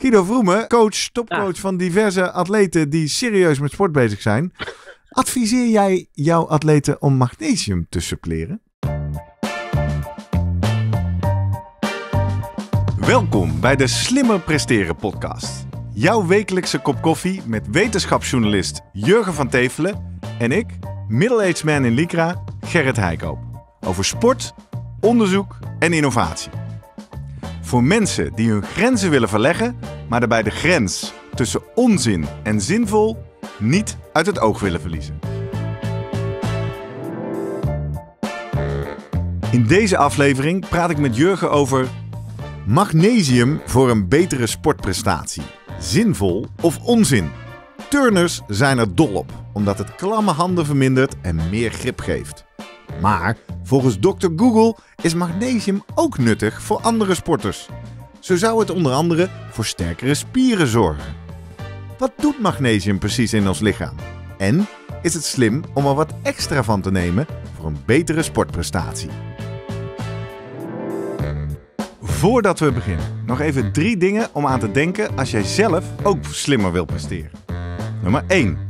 Guido Vroemen, coach, topcoach van diverse atleten die serieus met sport bezig zijn. Adviseer jij jouw atleten om magnesium te suppleren? Welkom bij de Slimmer Presteren podcast. Jouw wekelijkse kop koffie met wetenschapsjournalist Jurgen van Tevelen en ik, middle-aged man in Lycra, Gerrit Heikoop. Over sport, onderzoek en innovatie. Voor mensen die hun grenzen willen verleggen, maar daarbij de grens tussen onzin en zinvol niet uit het oog willen verliezen. In deze aflevering praat ik met Jurgen over magnesium voor een betere sportprestatie. Zinvol of onzin? Turners zijn er dol op, omdat het klamme handen vermindert en meer grip geeft. Maar volgens dokter Google is magnesium ook nuttig voor andere sporters. Zo zou het onder andere voor sterkere spieren zorgen. Wat doet magnesium precies in ons lichaam? En is het slim om er wat extra van te nemen voor een betere sportprestatie? Voordat we beginnen, nog even drie dingen om aan te denken als jij zelf ook slimmer wil presteren. Nummer 1.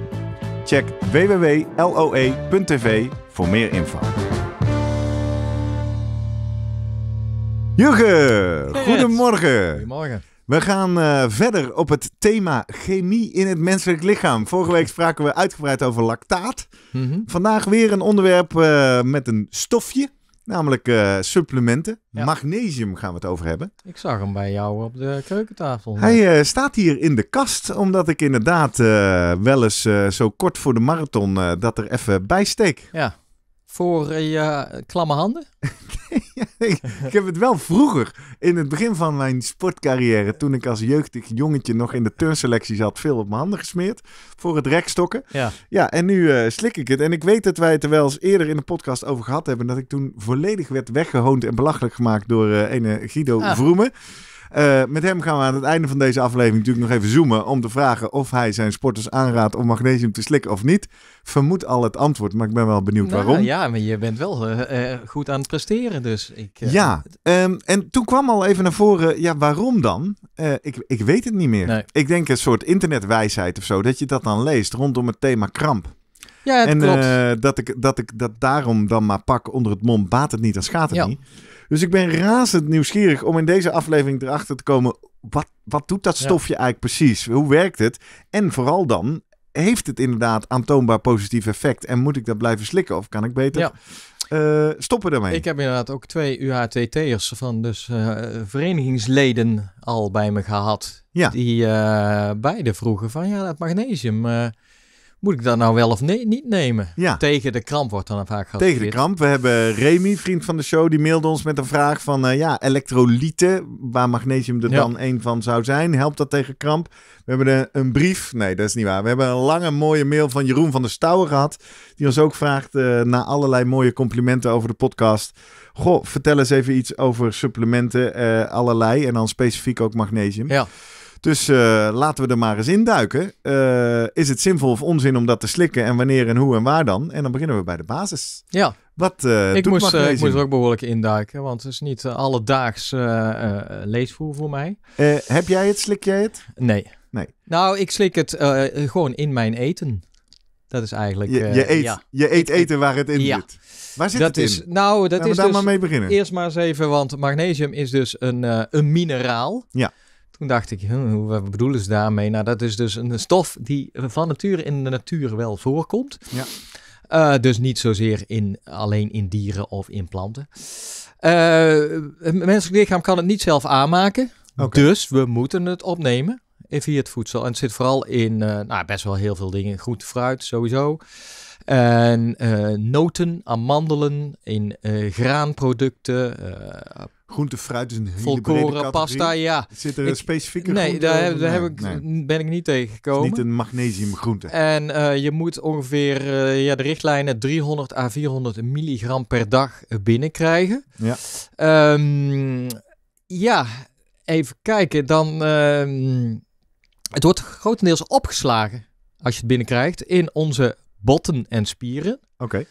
Check www.loe.tv voor meer info. Jurgen, goedemorgen. Goedemorgen. We gaan eh, verder op het thema chemie in het menselijk lichaam. Vorige week spraken we uitgebreid over lactaat. Mhm. Vandaag weer een onderwerp eh, met een stofje Namelijk eh, supplementen. Magnesium gaan we het over hebben. Ik zag hem bij jou op de keukentafel. Hij eh, staat hier in de kast, omdat ik inderdaad eh, wel eens zo kort voor de marathon dat er even bij steek. Ja, voor eh, je eh, klamme handen? ik, heb het wel vroeger, in het begin van mijn sportcarrière, toen ik als jeugdig jongetje nog in de turnselectie zat, veel op mijn handen gesmeerd voor het rekstokken. Ja, ja en nu eh, slik ik het. En ik weet dat wij het er wel eens eerder in de podcast over gehad hebben, dat ik toen volledig werd weggehoond en belachelijk gemaakt door uh, ene Guido ah. Vroemen. Eh, met hem gaan we aan het einde van deze aflevering natuurlijk nog even zoomen om te vragen of hij zijn sporters aanraadt om magnesium te slikken of niet. Vermoed al het antwoord, maar ik ben wel benieuwd nou, waarom. Ja, maar je bent wel eh, eh, goed aan het presteren, dus ik. Ja, ehm, en toen kwam al even naar voren, ja, waarom dan? ik, ik weet het niet meer. Ik denk een soort internetwijsheid of zo, dat je dat dan leest rondom het thema kramp. Ja, en uh, dat, ik, dat ik dat daarom dan maar pak onder het mond, baat het niet, dan schaadt het ja. niet. Dus ik ben razend nieuwsgierig om in deze aflevering erachter te komen. Wat, wat doet dat stofje eigenlijk precies? Hoe werkt het? En vooral dan, heeft het inderdaad aantoonbaar positief effect? En moet ik dat blijven slikken? Of kan ik beter eh, stoppen daarmee. Ik heb inderdaad ook twee UHTT'ers van dus eh, verenigingsleden al bij me gehad. Die eh, beide vroegen van ja, dat magnesium moet ik dat nou wel of nee, niet nemen? Ja. Tegen de kramp wordt dan vaak gehad. Tegen de kramp. We hebben Remy, vriend van de show, die mailde ons met een vraag van eh, ja, elektrolyten, waar magnesium er dan een van zou zijn. Helpt dat tegen kramp? We hebben een, brief. Nee, dat is niet waar. We hebben een lange mooie mail van Jeroen van der Stouwen gehad, die ons ook vraagt uh, naar allerlei mooie complimenten over de podcast. Goh, vertel eens even iets over supplementen, eh, allerlei en dan specifiek ook magnesium. Ja. Dus eh, laten we er maar eens induiken. Uh, is het zinvol of onzin om dat te slikken? En wanneer en hoe en waar dan? En dan beginnen we bij de basis. Ja. Wat uh, ik, moest, ik moest er ook behoorlijk induiken, want het is niet alledaags leesvoer voor mij. heb jij het? Slik jij het? Nee. nee. Nou, ik slik het gewoon in mijn eten. Dat is eigenlijk... Je, je eet, ja. je eet eten waar het in zit. Waar zit het in? Is, nou, dat Laten is we daar dus maar mee beginnen. Eerst maar eens even, want magnesium is dus een, een mineraal. Ja. Toen dacht ik, hoe wat bedoelen ze daarmee? Nou, dat is dus een stof die van nature in de natuur wel voorkomt. Ja. Eh, dus niet zozeer in, alleen in dieren of in planten. Uh, eh, het menselijk lichaam kan het niet zelf aanmaken. Dus we moeten het opnemen via het voedsel. En het zit vooral in eh, nou, best wel heel veel dingen. Groente, fruit sowieso. En noten, amandelen, in graanproducten, groente, fruit is een hele Volkoren, pasta, ja. Zit er een specifieke Nee, daar, heb, daar heb ik, ben ik niet tegengekomen. niet een magnesiumgroente. En eh, je moet ongeveer eh, ja, de richtlijnen 300 à 400 milligram per dag binnenkrijgen. Ja. Ehm, ja, even kijken. Dan, ehm, het wordt grotendeels opgeslagen als je het binnenkrijgt in onze botten en spieren. Oké.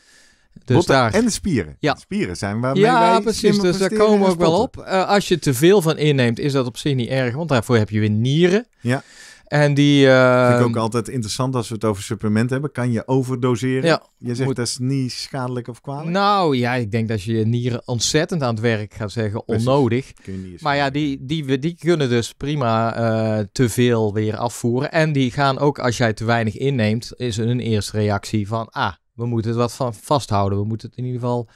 Dus daar... en de spieren. Ja. De spieren zijn waar ja, wij precies. Dus daar komen we ook wel op. Eh, als je te veel van inneemt, is dat op zich niet erg, want daarvoor heb je weer nieren. Ja. En die. vind ik ehm, ook altijd interessant als we het over supplementen hebben. Kan je overdoseren? Ja, je zegt dat is niet schadelijk of kwalijk. Nou ja, ik denk dat je je nieren ontzettend aan het werk gaat zeggen, onnodig. maar ja, die, die, die kunnen dus prima uh, te veel weer afvoeren. En die gaan ook, als jij te weinig inneemt, is een eerste reactie van: ah, we moeten het wat van vasthouden. We moeten het in ieder geval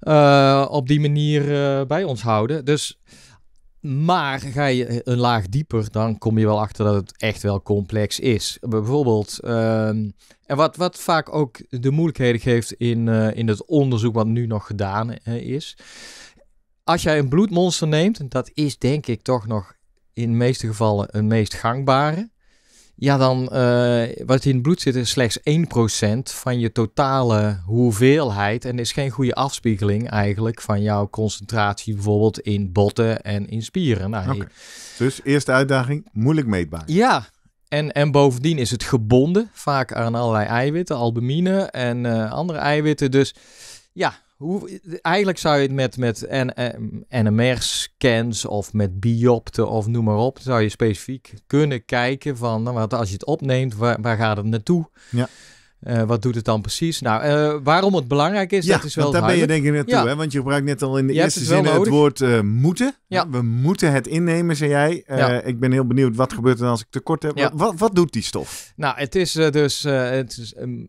eh, op die manier eh, bij ons houden. Dus, maar ga je een laag dieper, dan kom je wel achter dat het echt wel complex is. Bijvoorbeeld, uh, en wat, wat vaak ook de moeilijkheden geeft in, eh, in het onderzoek wat nu nog gedaan is. Als jij een bloedmonster neemt, dat is denk ik toch nog in de meeste gevallen een meest gangbare. Ja, dan uh, wat in het bloed zit is slechts 1% van je totale hoeveelheid. En is geen goede afspiegeling eigenlijk van jouw concentratie bijvoorbeeld in botten en in spieren. Nou, Dus eerste uitdaging, moeilijk meetbaar. Ja, en, en bovendien is het gebonden vaak aan allerlei eiwitten, albumine en eh, andere eiwitten. Dus ja, eigenlijk zou je het met, met NMR-scans eh, of met biopten of noem maar op, zou je specifiek kunnen kijken van, nou, want als je het opneemt, waar, waar gaat het naartoe? Ja. Eh, wat doet het dan precies? Nou, eh, waarom het belangrijk is, dat is wel daar ben je denk ik naartoe. Hè? Want je gebruikt net al in de eerste zin het woord moeten. Ja. We moeten het innemen, zei jij. Ik ben heel benieuwd, wat gebeurt er als ik tekort heb? Wat, wat, doet die stof? Nou, het is dus het is, um,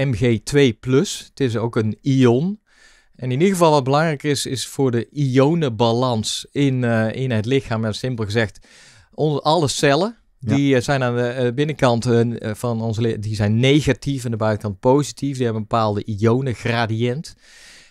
Mg2+. Het is ook een ion. En in ieder geval wat belangrijk is, is voor de ionenbalans in, eh, in het lichaam. En simpel gezegd, onder alle cellen, die eh, zijn aan de eh, binnenkant van ons die zijn negatief en de buitenkant positief. Die hebben een bepaalde ionengradiënt.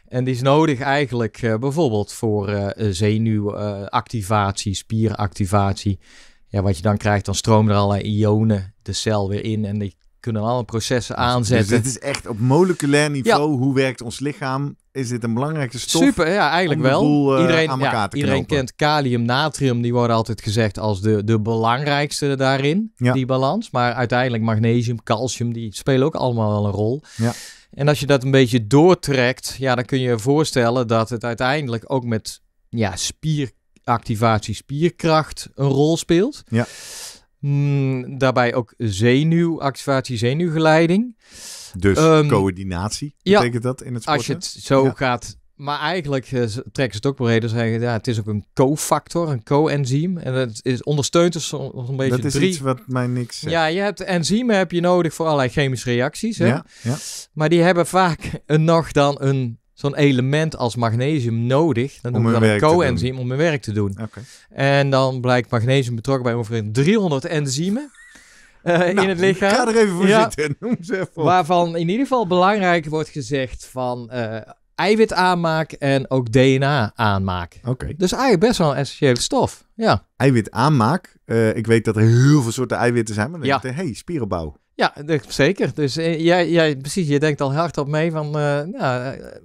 En die is nodig eigenlijk bijvoorbeeld voor zenuwactivatie, spieractivatie. Ja, wat je dan krijgt, dan stromen er allerlei ionen de cel weer in en die kunnen alle processen dus- dus aanzetten. Dus dit is echt op moleculair niveau, hoe werkt ons lichaam? is dit een belangrijke stof. Super, ja, eigenlijk wel. Eh, iedereen ja, iedereen kent kalium, natrium, die worden altijd gezegd als de, de belangrijkste daarin, ja. die balans. Maar uiteindelijk magnesium, calcium, die spelen ook allemaal wel een rol. Ja. En als je dat een beetje doortrekt, ja, dan kun je je voorstellen dat het uiteindelijk ook met ja, spieractivatie, spierkracht een rol speelt. Ja. Mm, daarbij ook zenuwactivatie, zenuwgeleiding. Dus ehm, coördinatie, betekent ja, dat in het sporten? Als je het zo gaat... Maar eigenlijk eh, trekken ze het ook breder. Zeggen, ja, het is ook een cofactor, een co-enzym. En dat is, ondersteunt dus een beetje Dat is iets wat mij niks Ja, je hebt enzymen heb je nodig voor allerlei chemische reacties. Hè? Ja, Maar die hebben vaak een, nog dan een zo'n element als magnesium nodig. Dan noemen we dan een co-enzym om hun werk te doen. Okay. En dan blijkt magnesium betrokken bij ongeveer 300 enzymen. Eh, in nou, het lichaam. Ik ga er even voor zitten. Noem ze even Waarvan in ieder geval belangrijk wordt gezegd van eh, eiwit aanmaak en ook DNA aanmaak. Oké. Dus eigenlijk best wel een essentiële stof. Ja. Eiwit aanmaak. Eh, ik weet dat er heel veel soorten eiwitten zijn, maar dan denk je, hey, spierenbouw. Ja, zeker. Dus jij, jij, precies, je denkt al hardop mee van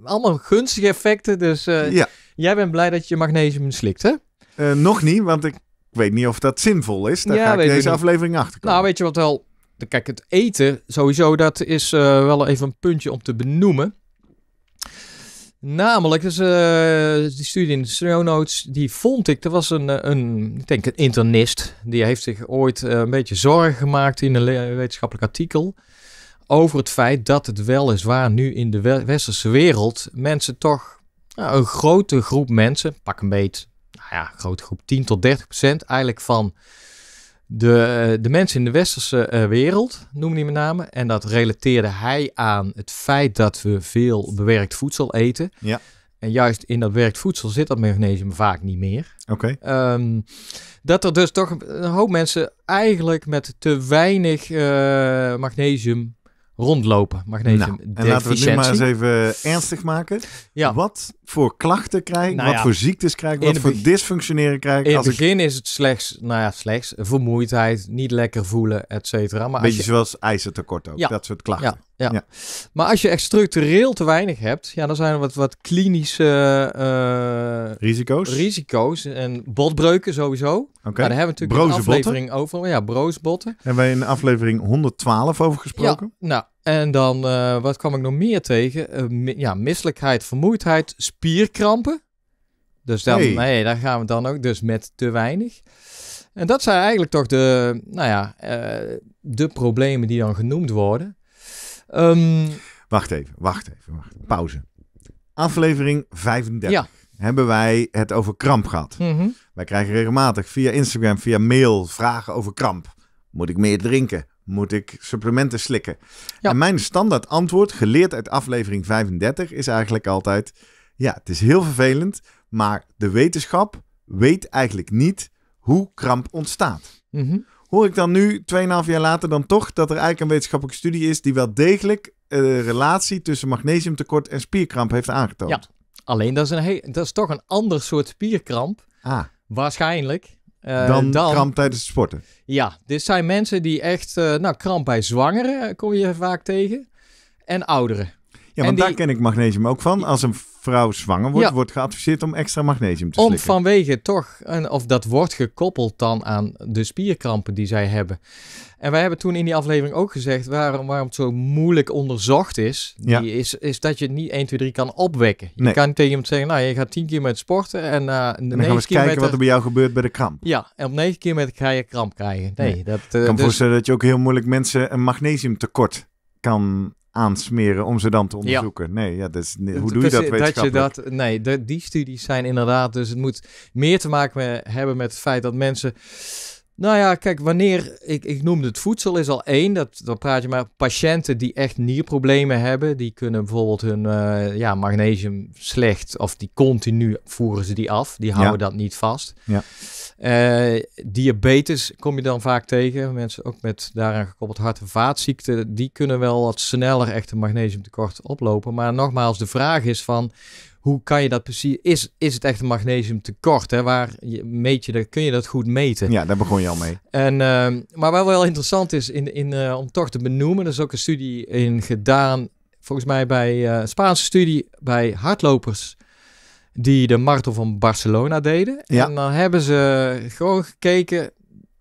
allemaal gunstige effecten. Dus jij bent blij dat je magnesium slikt, hè? nog niet, want ik weet niet of dat zinvol is. Daar ga ik deze aflevering achter komen. Nou, weet je wat wel? Kijk, het eten sowieso, dat is eh, wel even een puntje om te benoemen. Namelijk, dus, eh, die studie in de show notes, die vond ik, er was een, eh, een, ik denk een internist, die heeft zich ooit een beetje zorgen gemaakt in een wetenschappelijk artikel over het feit dat het weliswaar nu in de westerse wereld mensen toch, een grote groep mensen, pak een beet, nou ja, grote groep, 10 tot 30 procent eigenlijk van de, eh, de mensen in de westerse eh, wereld, noem niet met name. En dat relateerde hij aan het feit dat we veel bewerkt voedsel eten. Ja. En juist in dat bewerkt voedsel zit dat magnesium vaak niet meer. Oké. Ehm, dat er dus toch een hoop mensen eigenlijk met te weinig eh, magnesium rondlopen. Magnesium nou, En laten we het nu maar eens even ernstig maken. Ja. Wat voor klachten krijg ik? Nou wat voor ziektes krijg ik? Wat voor dysfunctioneren krijg ik? In het begin is het slechts, nou ja, slechts vermoeidheid, niet lekker voelen, et cetera. Maar Beetje als je... zoals ijzertekort ook, ja. dat soort klachten. Ja. Maar als je echt structureel te weinig hebt, ja, dan zijn er wat, wat klinische eh, risico's. risico's en botbreuken sowieso. Oké. Nou, daar hebben we natuurlijk broze een aflevering over. Ja, broosbotten. Hebben wij in aflevering 112 over gesproken? Ja, nou, en dan eh, wat kwam ik nog meer tegen? Eh, ja, misselijkheid, vermoeidheid, spierkrampen. Dus dan, nee, daar gaan we dan ook. Dus met te weinig. En dat zijn eigenlijk toch de, nou ja, de problemen die dan genoemd worden. Ehm, wacht even, wacht even, wacht. Pauze. Aflevering 35. Hebben wij het over kramp gehad? Mhm. Wij krijgen regelmatig via Instagram, via mail vragen over kramp. Moet ik meer drinken? Moet ik supplementen slikken? En mijn standaard antwoord, geleerd uit aflevering 35, is eigenlijk altijd: ja, het is heel vervelend, maar de wetenschap weet eigenlijk niet hoe kramp ontstaat. Mm hoor ik dan nu, 2,5 jaar later, dan toch dat er eigenlijk een wetenschappelijke studie is die wel degelijk eh, de relatie tussen magnesiumtekort en spierkramp heeft aangetoond. Ja, alleen dat is, een dat is toch een ander soort spierkramp. Ah. Waarschijnlijk. Uh, dan, dan, kramp tijdens het sporten. Ja, dit zijn mensen die echt, eh, nou, kramp bij zwangeren kom je vaak tegen. En ouderen. Ja, want daar die... ken ik magnesium ook van. Als een vrouw zwanger wordt, wordt geadviseerd om extra magnesium te om slikken. vanwege toch, een, of dat wordt gekoppeld dan aan de spierkrampen die zij hebben. En wij hebben toen in die aflevering ook gezegd waarom, waarom het zo moeilijk onderzocht is. Ja. Die is, is dat je niet 1, 2, 3 kan opwekken. Je kan tegen iemand zeggen, nou je gaat 10 keer met sporten en, uh, en dan gaan we eens kijken wat er bij jou gebeurt bij de kramp. Ja, en op 9 keer met ga je kramp krijgen. Nee, dat... ik eh, kan dus... voorstellen dat je ook heel moeilijk mensen een magnesiumtekort kan aansmeren om ze dan te onderzoeken. Nee, ja, dat is, hoe doe je dat wetenschappelijk? Dat je dat, nee, die studies zijn inderdaad... Dus het moet meer te maken hebben met het feit dat mensen nou ja, kijk, wanneer ik, ik noemde het voedsel is al één. Dat, dan praat je maar patiënten die echt nierproblemen hebben. Die kunnen bijvoorbeeld hun eh, ja, magnesium slecht of die continu voeren ze die af. Die houden dat niet vast. Ja. Eh, diabetes kom je dan vaak tegen. Mensen ook met daaraan gekoppeld hart- en vaatziekten. Die kunnen wel wat sneller echt een magnesiumtekort oplopen. Maar nogmaals, de vraag is van hoe kan je dat precies... Is, is het echt een magnesiumtekort? Hè? Waar je, meet je dat? Kun je dat goed meten? Ja, daar begon je al mee. En, ehm, maar wat wel interessant is in, in, eh, om toch te benoemen... er is ook een studie in gedaan... volgens mij bij eh, een Spaanse studie... bij hardlopers die de Martel van Barcelona deden. Ja. En dan hebben ze gewoon gekeken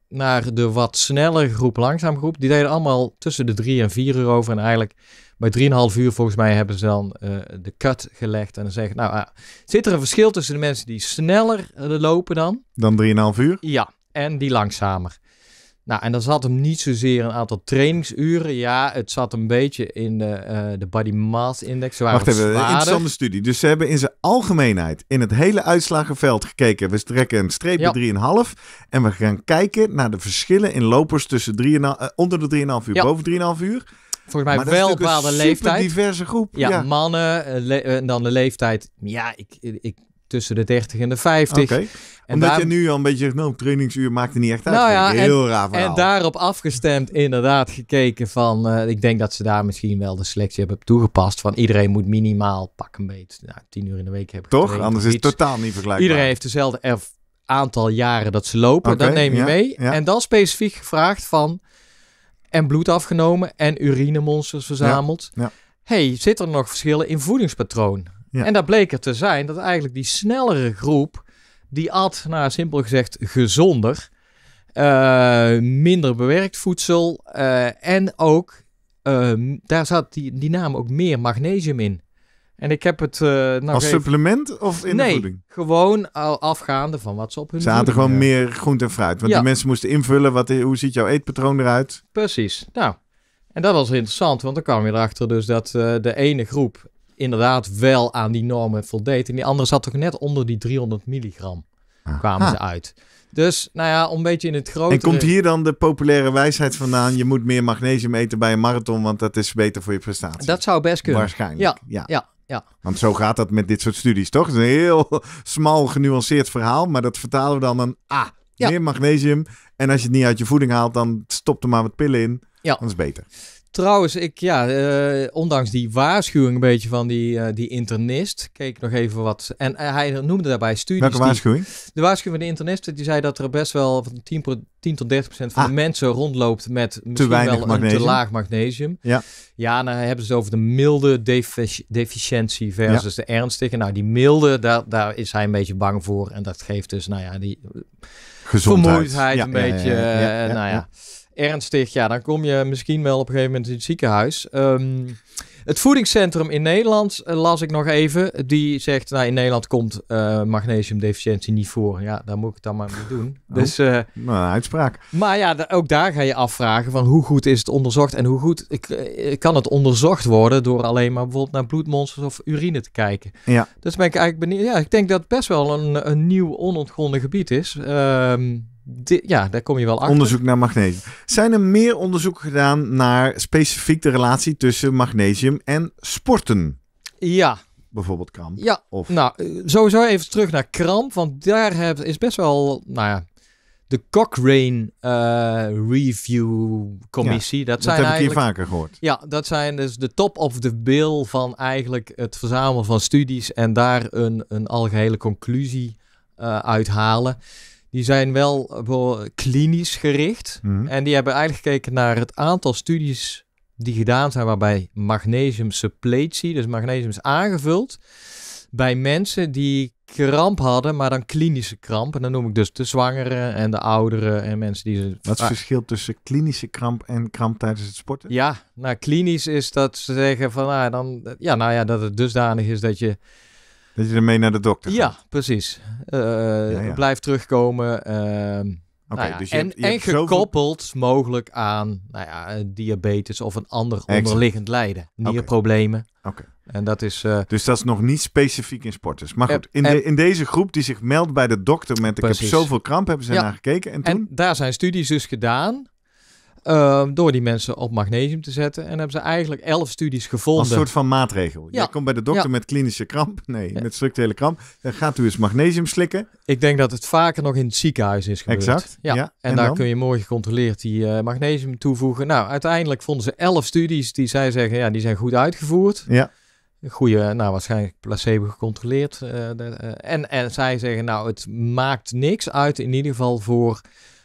naar de wat snellere groep, langzaam groep. Die deden allemaal tussen de drie en vier uur over. En eigenlijk bij 3,5 uur volgens mij hebben ze dan eh, de cut gelegd. En dan zeggen, nou, eh, zit er een verschil tussen de mensen die sneller eh, lopen dan? Dan 3,5 uur? Ja, en die langzamer. Nou, en dan zat hem niet zozeer een aantal trainingsuren. Ja, het zat een beetje in de, de body mass index. Wacht even, een interessante studie. Dus ze hebben in zijn algemeenheid in het hele uitslagenveld gekeken. We strekken een streep bij ja. 3,5. En we gaan kijken naar de verschillen in lopers tussen onder de 3,5 uur, ja. boven 3,5 uur volgens mij wel een bepaalde leeftijd. Een diverse groep. Ja, mannen eh, eh, en dan de leeftijd. Ja, ik, ik tussen de 30 en de 50. Okay. En Omdat je nu al een beetje zegt, nou, trainingsuur maakt er niet echt uit. Nou heel en, raar verhaal. En daarop afgestemd inderdaad gekeken van, eh, ik denk dat ze daar misschien wel de selectie hebben toegepast van iedereen moet minimaal pak een beetje, nou, 10 uur in de week hebben. Toch? Anders is het totaal niet vergelijkbaar. Iedereen heeft dezelfde aantal jaren dat ze lopen, dat neem je mee. En dan specifiek gevraagd van, en bloed afgenomen en urinemonsters verzameld. Ja, hey, zit er nog verschillen in voedingspatroon? En dat bleek er te zijn dat eigenlijk die snellere groep, die at, nou simpel gezegd, gezonder, eh, minder bewerkt voedsel eh, en ook, ehm, daar zat die, die naam ook meer magnesium in. En ik heb het... Eh, nou, Als supplement of in de voeding? gewoon al afgaande van wat ze op hun Ze hadden gewoon meer groente en fruit. Want de mensen moesten invullen, wat, hoe ziet jouw eetpatroon eruit? Precies. Nou, en dat was interessant, want dan kwam je erachter dus dat eh, de ene groep inderdaad wel aan die normen voldeed. En die andere zat toch net onder die 300 milligram, kwamen ze uit. Dus, nou ja, om een beetje in het grote... En komt hier dan de populaire wijsheid vandaan... je moet meer magnesium eten bij een marathon... want dat is beter voor je prestatie? Dat zou best kunnen. Waarschijnlijk, ja. ja. ja. Ja. Want zo gaat dat met dit soort studies, toch? Het is een heel smal, genuanceerd verhaal, maar dat vertalen we dan een A. Ah, Meer magnesium. En als je het niet uit je voeding haalt, dan stop er maar wat pillen in. Ja. Dat is beter. Trouwens, ik, ja, eh, ondanks die waarschuwing een beetje van die, eh, die internist, keek nog even wat. En eh, hij noemde daarbij studies. Welke waarschuwing? de waarschuwing van de internist, die zei dat er best wel van 10, tot 30 procent van de ah. mensen rondloopt met misschien wel een te laag magnesium. Ja, ja nou, dan hebben ze over de milde deficiëntie versus de ernstige. Nou, die milde, daar, daar is hij een beetje bang voor. En dat geeft dus, nou ja, die Gezondheid. vermoeidheid een beetje. nou ja ernstig, ja, dan kom je misschien wel op een gegeven moment in het ziekenhuis. Ehm, het voedingscentrum in Nederland eh, las ik nog even. Die zegt, nou in Nederland komt uh, magnesiumdeficiëntie niet voor. Ja, daar moet ik het dan maar mee doen. dus, uh, uitspraak. Maar ja, ook daar ga je afvragen van hoe goed is het onderzocht en hoe goed kan het onderzocht worden door alleen maar bijvoorbeeld naar bloedmonsters of urine te kijken. Ja. Dus ben ik eigenlijk benieuwd. Ja, ik denk dat het best wel een, een nieuw onontgonnen gebied is. Um, ja, daar kom je wel achter. Onderzoek naar magnesium. Zijn er meer onderzoeken gedaan naar specifiek de relatie tussen magnesium en sporten? Ja. Bijvoorbeeld kramp. Ja. Of... Nou, eh, sowieso even terug naar kramp, want daar heb, is best wel, nou ja, de Cochrane eh, Review Commissie. dat, zijn dat heb ik hier vaker gehoord. Ja, dat zijn dus de top of the bill van eigenlijk het verzamelen van studies en daar een, een algehele conclusie uh, eh, uithalen die zijn wel eh, klinisch gericht. Mhm. En die hebben eigenlijk gekeken naar het aantal studies die gedaan zijn waarbij magnesium suppletie, dus magnesium is aangevuld bij mensen die kramp hadden, maar dan klinische kramp. En dan noem ik dus de zwangeren en de ouderen en mensen die... Ze... Wat is het ah. verschil tussen klinische kramp en kramp tijdens het sporten? Ja, nou klinisch is dat ze zeggen van, nou, dan, ja, nou ja, dat het dusdanig is dat je dat je ermee naar de dokter gaat. Eh, ja, precies. Blijf terugkomen. Uh, dus je en, en gekoppeld mogelijk aan nou eh, diabetes of een ander onderliggend lijden. Nierproblemen. Oké. En dat is, eh, dus dat is nog niet specifiek in sporters. Maar goed, in, de, in deze groep die zich meldt bij de dokter met ik heb zoveel kramp, hebben ze naar gekeken. En, toen? en daar zijn studies dus gedaan Ehm, door die mensen op magnesium te zetten. En hebben ze eigenlijk elf studies gevonden. Als een soort van maatregel. Je komt bij de dokter met klinische kramp. Nee, met structurele kramp. Dan gaat u eens magnesium slikken. Ik denk dat het vaker nog in het ziekenhuis is gebeurd. Exact. Ja. En, daar kun je mooi gecontroleerd die eh, magnesium toevoegen. Nou, uiteindelijk vonden ze elf studies die zij zeggen, ja, die zijn goed uitgevoerd. Ja. Goede, nou waarschijnlijk placebo gecontroleerd. Eh, eh, en, en zij zeggen, nou, het maakt niks uit in ieder geval voor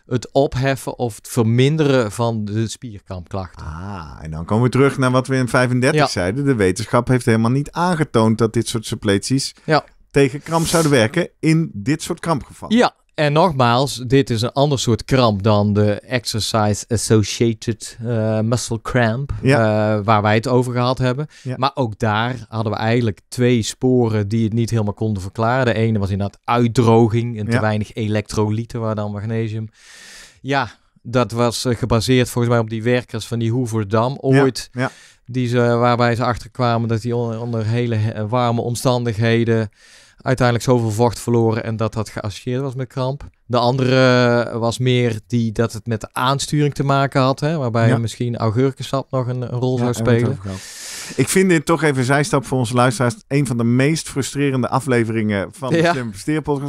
het opheffen of het verminderen van de spierkrampklachten. Ah, en dan komen we terug naar wat we in 35 zeiden. De wetenschap heeft helemaal niet aangetoond dat dit soort suppleties ja. tegen kramp zouden werken in dit soort krampgevallen. Ja, en nogmaals, dit is een ander soort kramp dan de exercise associated eh, muscle cramp, eh, waar wij het over gehad hebben. Maar ook daar hadden we eigenlijk twee sporen die het niet helemaal konden verklaren. De ene was inderdaad uitdroging en te weinig elektrolyten, waar dan magnesium. Ja, dat was eh, gebaseerd volgens mij op die werkers van die Dam ooit. Die ze, waarbij ze achterkwamen dat die onder hele warme omstandigheden uiteindelijk zoveel vocht verloren en dat dat geassocieerd was met kramp. De andere eh, was meer die dat het met de aansturing te maken had, hè, waarbij misschien augurkensap nog een, rol zou spelen. Ik vind dit toch even zijstap voor onze luisteraars. Een van de meest frustrerende afleveringen van de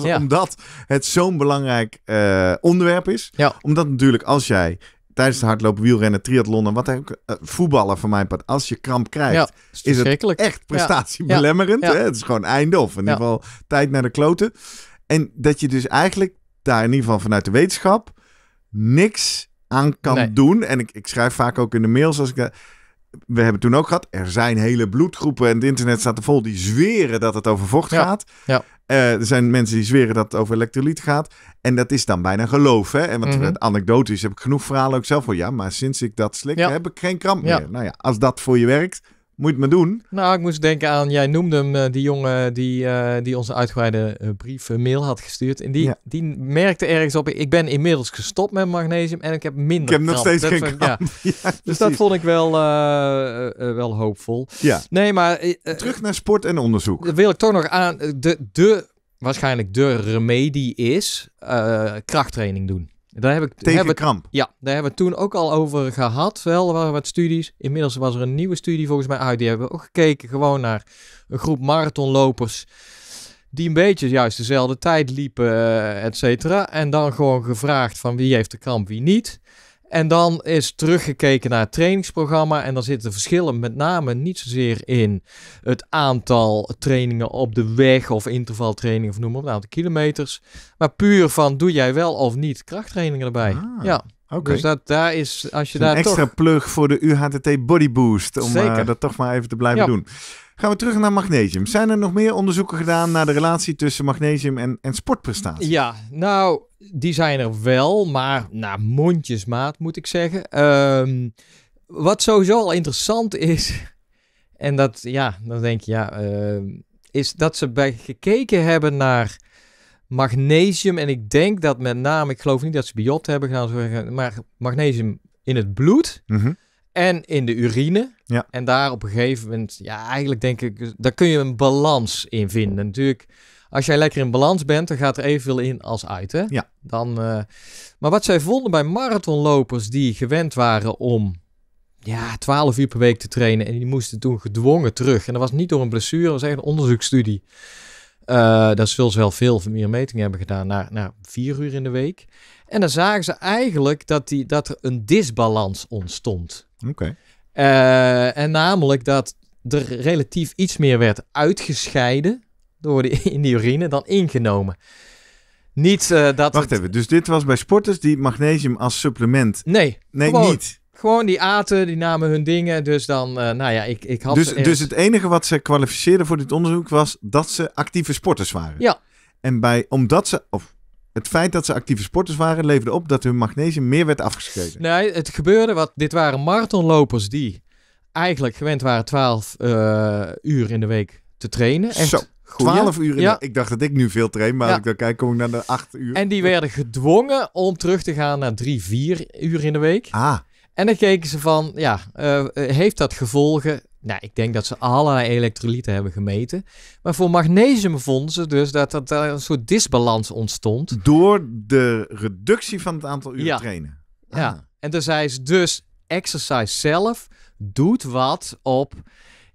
ja. Omdat het zo'n belangrijk eh, onderwerp is. Omdat natuurlijk als jij tijdens het hardlopen, wielrennen, triathlon en wat ook. Eh, voetballen van mijn part. Als je kramp krijgt, ja, is, het echt prestatiebelemmerend. Hè? Het is gewoon einde of in ieder geval tijd naar de kloten. En dat je dus eigenlijk daar in ieder geval vanuit de wetenschap niks aan kan doen. En ik, ik schrijf vaak ook in de mails als ik we hebben toen ook gehad, er zijn hele bloedgroepen en het internet staat er vol die zweren dat het over vocht gaat. Ja. Eh, er zijn mensen die zweren dat het over elektrolyt gaat. En dat is dan bijna geloof. Hè? En wat mhm. anekdotisch heb ik genoeg verhalen ook zelf van Ja, maar sinds ik dat slik, heb ik geen kramp meer. Nou ja, als dat voor je werkt, moet je het maar doen. Nou, ik moest denken aan, jij noemde hem, eh, die jongen die, eh, die onze uitgebreide eh, brief, mail had gestuurd. En die, die merkte ergens op, ik ben inmiddels gestopt met magnesium en ik heb minder Ik heb nog steeds geen ja. Dus dat vond ik wel, wel hoopvol. Ja. Nee, maar... Terug naar sport en onderzoek. Wil ik toch nog aan, de, de waarschijnlijk de remedie is krachttraining doen. Daar hebben ik, Tegen kramp. Het, ja, daar hebben we toen ook al over gehad. Wel, waren wat studies. Inmiddels was er een nieuwe studie volgens mij uit. Die hebben we ook gekeken gewoon naar een groep marathonlopers die een beetje juist dezelfde tijd liepen, eh, et cetera. En dan gewoon gevraagd van wie heeft de kramp, wie niet. En dan is teruggekeken naar het trainingsprogramma. En dan zitten de verschillen met name niet zozeer in het aantal trainingen op de weg of intervaltraining of noem maar op, het aantal kilometers. Maar puur van doe jij wel of niet krachttrainingen erbij. Ah, ja. Okay. Dus dat, daar is, als je daar een extra plug voor de UHTT Body Boost. Om eh, dat toch maar even te blijven ja. doen. Gaan we terug naar magnesium. Zijn er nog meer onderzoeken gedaan naar de relatie tussen magnesium en, en sportprestaties? Ja, nou, die zijn er wel, maar naar nou, mondjesmaat moet ik zeggen. Ehm, wat sowieso al interessant is, en dat, ja, dan denk je, ja, ehm, is dat ze bij gekeken hebben naar magnesium. En ik denk dat met name, ik geloof niet dat ze biot hebben gedaan, maar magnesium in het bloed. Mhm en in de urine. Ja. En daar op een gegeven moment, ja, eigenlijk denk ik, daar kun je een balans in vinden. Natuurlijk, als jij lekker in balans bent, dan gaat er evenveel in als uit. Hè? Ja. Dan, eh, maar wat zij vonden bij marathonlopers die gewend waren om ja, 12 uur per week te trainen. En die moesten toen gedwongen terug. En dat was niet door een blessure, was echt een onderzoeksstudie. Eh, dat daar zullen ze wel veel meer metingen hebben gedaan naar, naar vier uur in de week. En dan zagen ze eigenlijk dat, die, dat er een disbalans ontstond. Oké. Eh, en namelijk dat er relatief iets meer werd uitgescheiden door de, in de urine dan ingenomen. Niet eh, dat. Wacht even, dus dit was bij sporters die magnesium als supplement. Nee, nee gewoon, niet. Gewoon die aten, die namen hun dingen. Dus dan, eh, nou ja, ik, ik had. Dus, dus het enige wat ze kwalificeerden voor dit onderzoek was dat ze actieve sporters waren. Ja. En bij, omdat ze, of het feit dat ze actieve sporters waren, leverde op dat hun magnesium meer werd afgeschreven. Nee, het gebeurde wat. Dit waren marathonlopers die eigenlijk gewend waren 12 eh, uur in de week te trainen. Echt 12 uur. In ja. de, ik dacht dat ik nu veel train, maar als ik dan kijk, kom ik naar de 8 uur. En die werden gedwongen om terug te gaan naar 3, 4 uur in de week. Ah. En dan keken ze van, ja, eh, heeft dat gevolgen? nou, ik denk dat ze allerlei elektrolyten hebben gemeten. Maar voor magnesium vonden ze dus dat, er een soort disbalans ontstond. Door de reductie van het aantal uren trainen. Ja, ah. en toen zei ze dus, exercise zelf doet wat op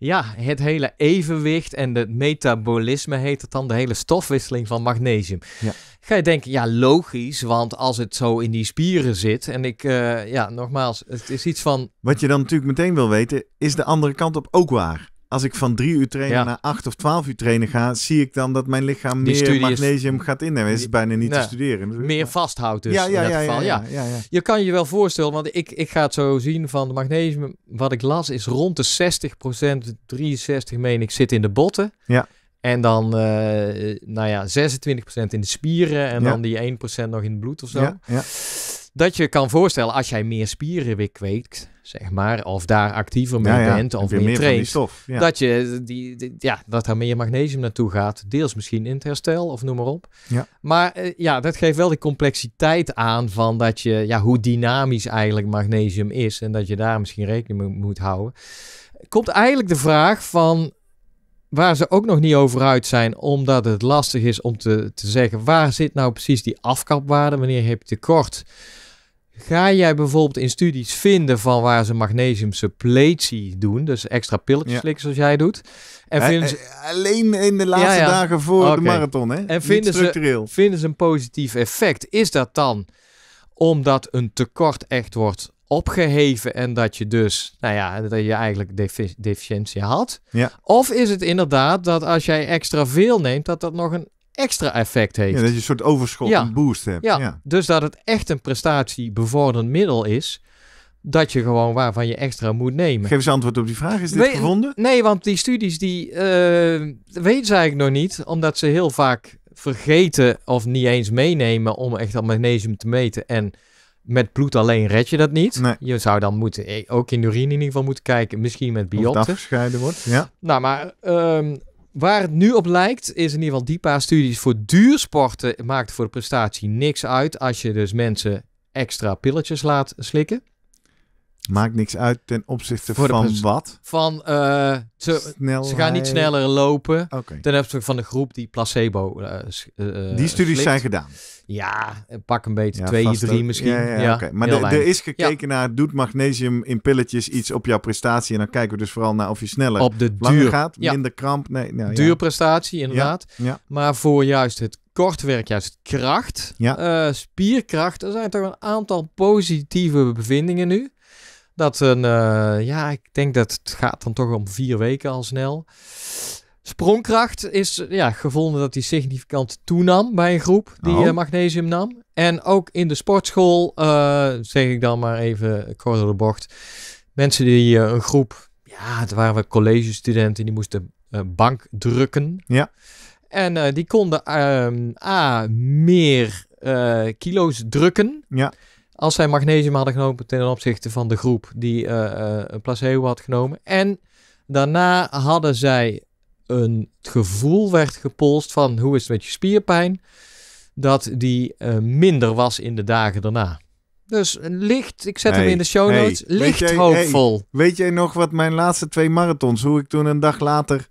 ja, het hele evenwicht en het metabolisme heet het dan, de hele stofwisseling van magnesium. Ja. Ga je denken, ja logisch, want als het zo in die spieren zit en ik, uh, ja nogmaals, het is iets van... Wat je dan natuurlijk meteen wil weten, is de andere kant op ook waar? als ik van drie uur trainen naar acht of twaalf uur trainen ga, zie ik dan dat mijn lichaam meer magnesium gaat innemen. Het is bijna niet te studeren. Dus- meer vasthoudt dus ja, ja, in dat geval. Ja, Je kan je wel voorstellen, want ik, ik ga het zo zien van de magnesium. Wat ik las is rond de 60%, 63 meen ik, zit in de botten. Ja. En dan, eh, nou ja, 26% in de spieren en dan die 1% nog in het bloed of zo. ja dat je kan voorstellen als jij meer spieren weer kweekt, zeg maar, of daar actiever mee bent of meer, meer traint, dat je die, ja, dat er meer magnesium naartoe gaat, deels misschien in het herstel of noem maar op. Maar eh, ja, dat geeft wel die complexiteit aan van dat je, ja, hoe dynamisch eigenlijk magnesium is en dat je daar misschien rekening mee moet houden. Komt eigenlijk de vraag van waar ze ook nog niet over uit zijn, omdat het lastig is om te, te zeggen waar zit nou precies die afkapwaarde, wanneer heb je tekort? Ga jij bijvoorbeeld in studies vinden van waar ze magnesium suppletie doen, dus extra pilletjes ja. slikken zoals jij doet? En vinden eh, Alleen in de laatste dagen voor de marathon, hè? En vinden ze, vinden ze een positief effect? Is dat dan omdat een tekort echt wordt opgeheven en dat je dus, nou ja, dat je eigenlijk deficiëntie had? Of is het inderdaad dat als jij extra veel neemt, dat dat nog een extra effect heeft. Ja, dat je een soort overschot, boost hebt. Ja. ja. dus dat het echt een prestatiebevorderend middel is. Dat je gewoon waarvan je extra moet nemen. Geef eens antwoord op die vraag. Is dit gevonden? Nee, want die studies die uh, weten ze eigenlijk nog niet. Omdat ze heel vaak vergeten of niet eens meenemen om echt dat magnesium te meten. En met bloed alleen red je dat niet. Je zou dan moeten, eh, ook in de urine in ieder geval moeten kijken, misschien met biopsie. afgescheiden wordt, ja. Nou, maar ehm, Waar het nu op lijkt, is in ieder geval die paar studies voor duursporten maakt voor de prestatie niks uit als je dus mensen extra pilletjes laat slikken maakt niks uit ten opzichte van wat? Van, eh, ze, gaan niet sneller lopen Oké. ten opzichte van de groep die placebo eh, eh, eh Die studies zijn gedaan. Ja, pak een beetje twee, drie misschien. Ja, Ja, oké. Maar er is gekeken naar, doet magnesium in pilletjes iets op jouw prestatie? En dan kijken we dus vooral naar of je sneller Op de duur, gaat, minder kramp. Nee, nou, ja. inderdaad. Ja. Maar voor juist het kortwerk, juist kracht, spierkracht, er zijn toch een aantal positieve bevindingen nu. Dat een, eh, ja, ik denk dat het gaat dan toch om vier weken al snel. Sprongkracht is ja, gevonden dat die significant toenam bij een groep die oh. eh, magnesium nam. En ook in de sportschool, eh, zeg ik dan maar even kort door de bocht. Mensen die een groep, ja, het waren we collegestudenten, die moesten bank drukken. Ja. En die konden ehm, A, meer kilo's drukken. Ja als zij magnesium hadden genomen ten opzichte van de groep die eh, eh, een placebo had genomen. En daarna hadden zij een gevoel werd gepolst van hoe is het met je spierpijn, dat die eh, minder was in de dagen daarna. Dus licht, ik zet hem in de show notes, licht weet jij, hoopvol. weet jij nog wat mijn laatste twee marathons, hoe ik toen een dag later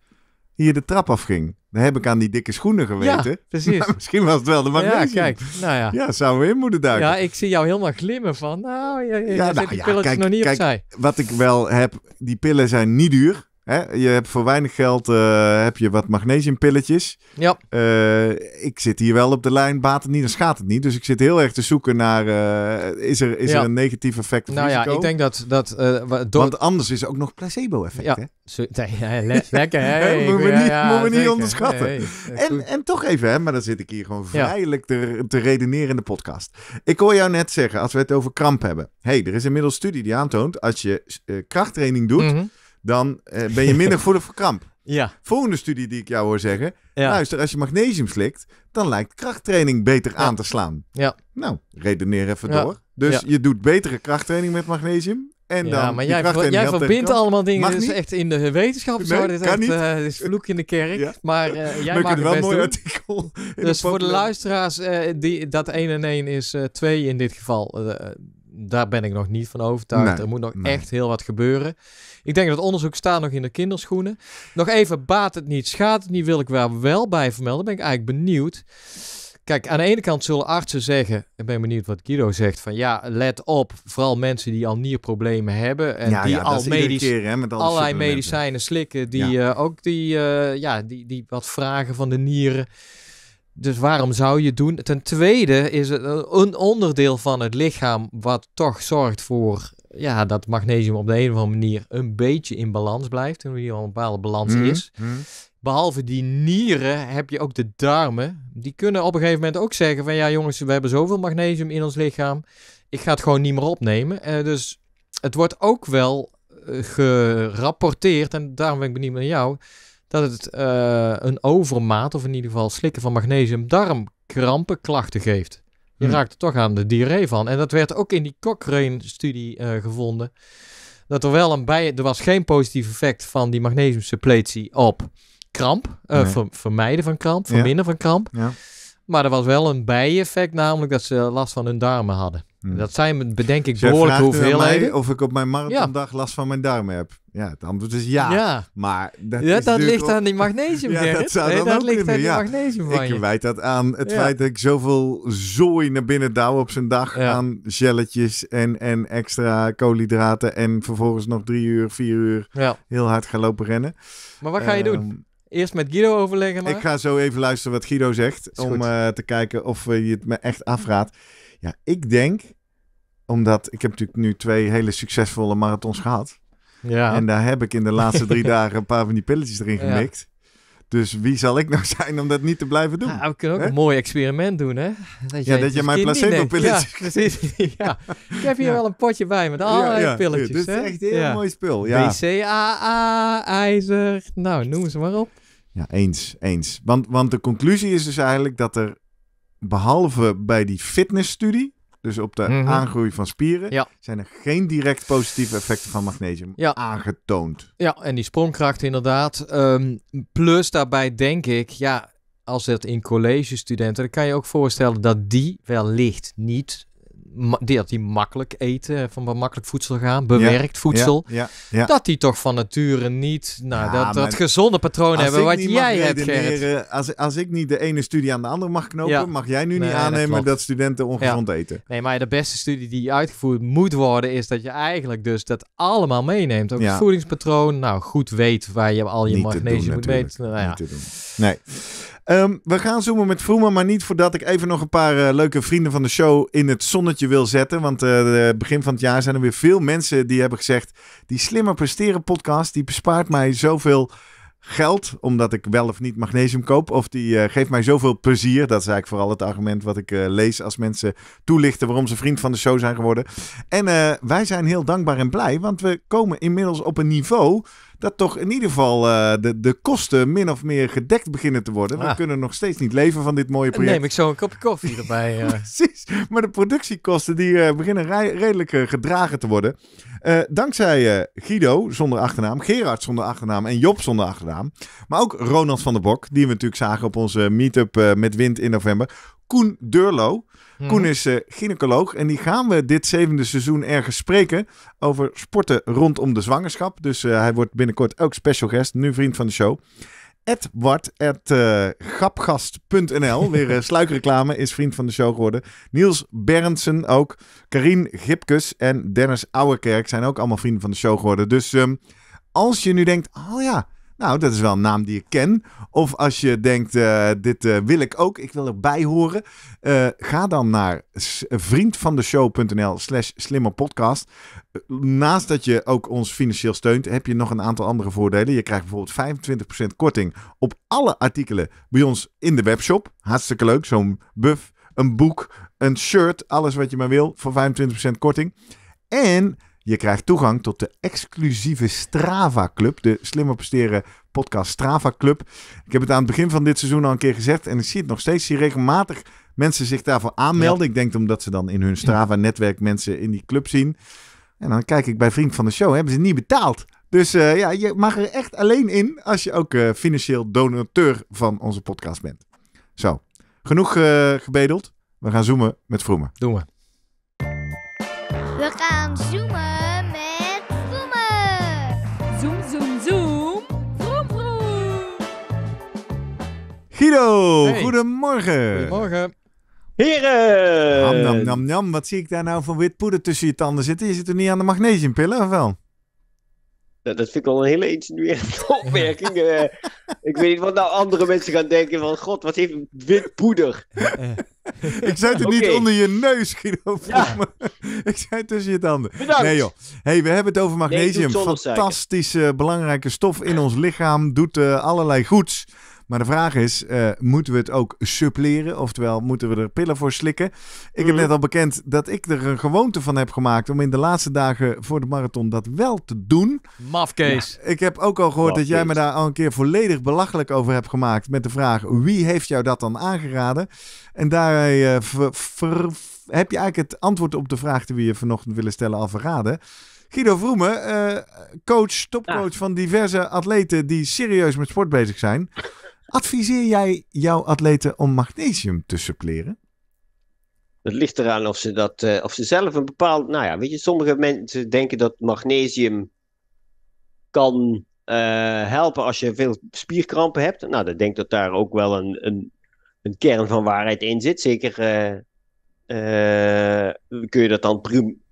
hier de trap afging. Dan heb ik aan die dikke schoenen geweten. precies. misschien was het wel de bank. Ja, kijk. Nou ja. ja, zouden we in moeten duiken. Ja, ik zie jou helemaal glimmen van, nou, je, je ja, nou die pillen ja, nog niet opzij. Wat ik wel heb, die pillen zijn niet duur. Hè, je hebt voor weinig geld eh, heb je wat magnesiumpilletjes. Ja. Eh, ik zit hier wel op de lijn, baat het niet dan schaadt het niet. Dus ik zit heel erg te zoeken naar, eh, is, er, is er een negatief effect of nou ja, ik denk dat... dat door... Want anders is er ook nog placebo-effect, ja. hè? lekker, hè? moeten we, niet, niet, onderschatten. en, en toch even, hè, maar dan zit ik hier gewoon vrijelijk te, te redeneren in de podcast. Ik hoor jou net zeggen, als we het over kramp hebben. hey, er is inmiddels studie die aantoont, als je krachttraining doet... Mhm dan eh, ben je minder gevoelig voor kramp. Ja. Volgende studie die ik jou hoor zeggen. Luister, als je magnesium slikt, dan lijkt krachttraining beter aan te slaan. Ja. Nou, redeneer even door. Dus je doet betere krachttraining met magnesium. En ja, dan maar jij, verbindt allemaal dingen. Dat echt in de wetenschap nee, zo. Dit echt, eh, is vloek in de kerk. Maar uh, jij maakt het wel een mooi artikel. Dus voor de luisteraars, die, dat 1 en 1 is 2 in dit geval. daar ben ik nog niet van overtuigd. er moet nog echt heel wat gebeuren. Ik denk dat onderzoek staat nog in de kinderschoenen. Nog even, baat het niet, schaadt het niet, wil ik wel, wel bij vermelden. Ben ik eigenlijk benieuwd. Kijk, aan de ene kant zullen artsen zeggen, ik ben benieuwd wat Guido zegt, van ja, let op, vooral mensen die al nierproblemen hebben en ja, die al medisch, met allerlei medicijnen slikken, die eh, ook die, eh, ja, die, die wat vragen van de nieren. Dus waarom zou je doen? Ten tweede is het een onderdeel van het lichaam wat toch zorgt voor ja, dat magnesium op de een of andere manier een beetje in balans blijft. En hier al een bepaalde balans mhm, is. Mhm. Behalve die nieren heb je ook de darmen. Die kunnen op een gegeven moment ook zeggen van ja jongens, we hebben zoveel magnesium in ons lichaam. Ik ga het gewoon niet meer opnemen. Eh, dus het wordt ook wel eh, gerapporteerd, en daarom ben ik benieuwd naar jou, dat het eh, een overmaat, of in ieder geval slikken van magnesium, darmkrampen klachten geeft. Je hmm. raakte toch aan de diarree van. En dat werd ook in die Cochrane-studie eh, gevonden. Dat er wel een bij... Er was geen positief effect van die magnesiumsuppletie op kramp. Eh, vermijden van kramp, verminderen van kramp. Ja. Maar er was wel een bijeffect, namelijk dat ze last van hun darmen hadden. Mm. Dat zijn, bedenk ik, behoorlijk hoeveelheden. Of ik op mijn marathondag last van mijn darmen heb. Ja, het antwoord is ja. Maar dat, ja, dat ligt aan die magnesium. ja, dat dat ligt aan die magnesium. Van ik je. dat aan het feit dat ik zoveel zooi naar binnen douw op zijn dag aan gelletjes en, en extra koolhydraten. En vervolgens nog drie uur, vier uur heel hard gaan lopen rennen. Maar wat ga je ehm, doen? Eerst met Guido overleggen. Ik ga zo even luisteren wat Guido zegt. Om eh, te kijken of eh, je het me echt afraadt. Ja, ik denk omdat ik heb natuurlijk nu twee hele succesvolle marathons gehad. Ja. En daar heb ik in de laatste drie dagen een paar van die pilletjes erin gemikt. Dus wie zal ik nou zijn om dat niet te blijven doen? Ja, we kunnen ook een mooi experiment doen, hè? Dat ja, dat je mijn placebo-pilletjes... Ja, precies. ja. Ik heb hier wel een potje bij met allerlei pilletjes, Dit is echt een heel mooi spul, ja. BCAA, ijzer, nou, noem ze maar op. Ja, eens, eens. Want, want de conclusie is dus eigenlijk dat er, behalve bij die fitnessstudie... Dus op de mhm. aangroei van spieren zijn er geen direct positieve effecten van magnesium aangetoond. Ja, en die sprongkracht inderdaad. Ehm, plus daarbij denk ik, ja, als dat in collegestudenten, dan kan je ook voorstellen dat die wellicht niet die, dat die makkelijk eten, van makkelijk voedsel gaan, bewerkt voedsel, ja, dat die toch van nature niet nou, dat, dat gezonde patroon hebben wat jij hebt, Gerrit. Als, als ik niet de ene studie aan de andere mag knopen, mag jij nu niet aannemen dat, studenten ongezond eten. Nee, maar de beste studie die uitgevoerd moet worden is dat je eigenlijk dus dat allemaal meeneemt. Ook het voedingspatroon, nou goed weet waar je al je niet magnesium doen, moet weten. Nou nee. Ehm, we gaan zoomen met Vroemen, maar niet voordat ik even nog een paar eh, leuke vrienden van de show in het zonnetje wil zetten. Want uh, begin van het jaar zijn er weer veel mensen die hebben gezegd: die Slimmer Presteren podcast, die bespaart mij zoveel geld, omdat ik wel of niet magnesium koop. Of die eh, geeft mij zoveel plezier. Dat is eigenlijk vooral het argument wat ik eh, lees als mensen toelichten waarom ze vriend van de show zijn geworden. En eh, wij zijn heel dankbaar en blij, want we komen inmiddels op een niveau dat toch in ieder geval de, de kosten min of meer gedekt beginnen te worden. We ah. kunnen nog steeds niet leven van dit mooie project. Neem ik zo een kopje koffie erbij. Precies, maar de productiekosten die beginnen redelijk gedragen te worden. Eh, dankzij eh, Guido zonder achternaam, Gerard zonder achternaam en Job zonder achternaam. Maar ook Ronald van der Bok, die we natuurlijk zagen op onze meetup uh, met Wind in november. Koen Durlo. Mhm. Koen is gynaecoloog en die gaan we dit zevende seizoen ergens spreken over sporten rondom de zwangerschap. Dus hij wordt binnenkort ook special guest, nu vriend van de show edward.gapgast.nl. Eh, Weer eh, sluikreclame, is vriend van de show geworden. Niels Berendsen ook. Karin Gipkus en Dennis Ouwerkerk zijn ook allemaal vrienden van de show geworden. Dus ehm, als je nu denkt, oh ja, nou, dat is wel een naam die ik ken. Of als je denkt, eh, dit eh, wil ik ook, ik wil erbij horen. Eh, ga dan naar vriendvandeshow.nl slash slimmerpodcast. Naast dat je ook ons financieel steunt, heb je nog een aantal andere voordelen. Je krijgt bijvoorbeeld 25% korting op alle artikelen bij ons in de webshop. Hartstikke leuk, zo'n buff, een boek, een shirt, alles wat je maar wil voor 25% korting. En je krijgt toegang tot de exclusieve Strava Club, de Slimmer Presteren podcast Strava Club. Ik heb het aan het begin van dit seizoen al een keer gezegd en ik zie het nog steeds. Zie regelmatig mensen zich daarvoor aanmelden. Ik denk omdat ze dan in hun Strava-netwerk mensen in die club zien. En dan kijk ik bij Vriend van de Show, hebben ze niet betaald. Dus eh, ja, je mag er echt alleen in als je ook eh, financieel donateur van onze podcast bent. Zo, genoeg eh, gebedeld. We gaan zoomen met Vroemen. Doen we. We gaan zoomen Guido, goedemorgen. Goedemorgen. Heren! Nam, nam, nam, nam. Wat zie ik daar nou van wit poeder tussen je tanden zitten? Je zit er niet aan de magnesiumpillen, of wel? Dat, vind ik al een hele insinuerende opmerking. Eh. ik weet niet wat nou andere mensen gaan denken van... God, wat heeft wit poeder? Eh, eh. ik zei het niet onder je neus, Guido. ik zet het tussen je tanden. Bedankt. Nee joh. hey, we hebben het over magnesium. Nee, Fantastische, belangrijke stof in ons lichaam. Doet allerlei goeds. Maar de vraag is, eh, moeten we het ook suppleren? Oftewel, moeten we er pillen voor slikken? Ik heb mhm. net al bekend dat ik er een gewoonte van heb gemaakt om in de laatste dagen voor de marathon dat wel te doen. Mafkees. ik heb ook al gehoord dat jij me daar al een keer volledig belachelijk over hebt gemaakt met de vraag, wie heeft jou dat dan aangeraden? En daar eh, heb je eigenlijk het antwoord op de vraag die we je vanochtend willen stellen al verraden. Guido Vroemen, eh, coach, topcoach van diverse atleten die serieus met sport bezig zijn. Adviseer jij jouw atleten om magnesium te suppleren? Het ligt eraan of ze, dat, eh, of ze zelf een bepaald. Nou ja, weet je, sommige mensen denken dat magnesium kan eh, helpen als je veel spierkrampen hebt. Nou, ik denk dat daar ook wel een, een, een kern van waarheid in zit. Zeker eh, kun je dat dan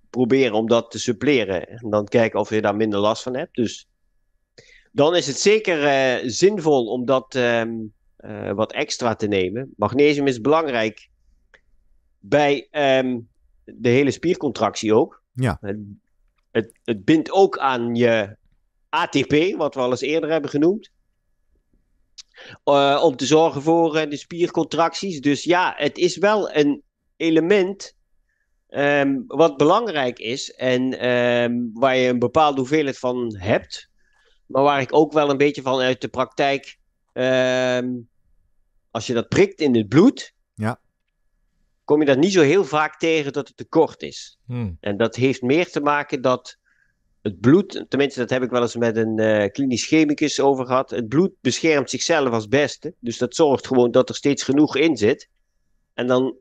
proberen om dat te suppleren. En dan kijken of je daar minder last van hebt. Dus dan is het zeker eh, zinvol om dat ehm, eh, wat extra te nemen. Magnesium is belangrijk bij ehm, de hele spiercontractie ook. Ja. Het, het, bindt ook aan je ATP, wat we al eens eerder hebben genoemd. Eh, om te zorgen voor de spiercontracties. Dus ja, het is wel een element ehm, wat belangrijk is en waar je een bepaalde hoeveelheid van hebt. Maar waar ik ook wel een beetje van uit de praktijk. Ehm, als je dat prikt in het bloed. Ja. Kom je dat niet zo heel vaak tegen dat het tekort is. Hmm. En dat heeft meer te maken dat het bloed, tenminste dat heb ik wel eens met een uh, klinisch chemicus over gehad, het bloed beschermt zichzelf als beste. Dus dat zorgt gewoon dat er steeds genoeg in zit. En dan